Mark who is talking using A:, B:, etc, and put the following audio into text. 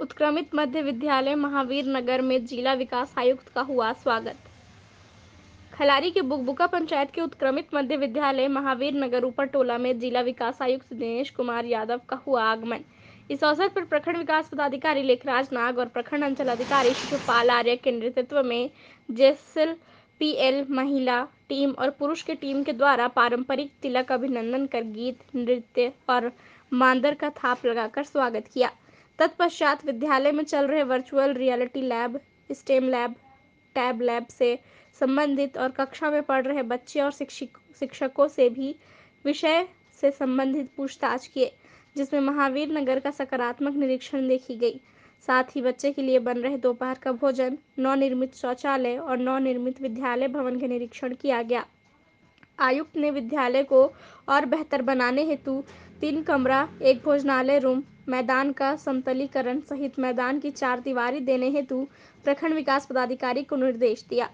A: उत्क्रमित मध्य विद्यालय महावीर नगर में जिला विकास आयुक्त का हुआ स्वागत खलारी के बुकबुका पंचायत के उत्क्रमित मध्य विद्यालय महावीर नगर ऊपर टोला में जिला विकास आयुक्त दिनेश कुमार यादव का हुआ आगमन इस अवसर पर प्रखंड विकास पदाधिकारी लेखराज नाग और प्रखंड अंचल अधिकारी शिशुपाल आर्य के नेतृत्व में जेसल एल महिला टीम और पुरुष के टीम के द्वारा पारंपरिक तिलक अभिनंदन कर गीत नृत्य और मांदर का थाप लगाकर स्वागत किया तत्पश्चात विद्यालय में चल रहे virtual reality lab STEM lab tab lab से संबंधित और कक्षा में पढ़ रहे बच्चे और शिक्षक शिक्षकों से भी विषय से संबंधित पूछताछ किए जिसमें महावीर नगर का सकारात्मक निरीक्षण देखी गई साथ ही बच्चे के लिए बन रहे दोपहर का भोजन नौ निर्मित शौचालय और नौ निर्मित विद्यालय भवन के निरीक्षण किया गया आयुक्त ने विद्यालय को और बेहतर बनाने हेतु तीन कमरा एक भोजनालय रूम मैदान का समतलीकरण सहित मैदान की चार दीवारी देने हेतु प्रखंड विकास पदाधिकारी को निर्देश दिया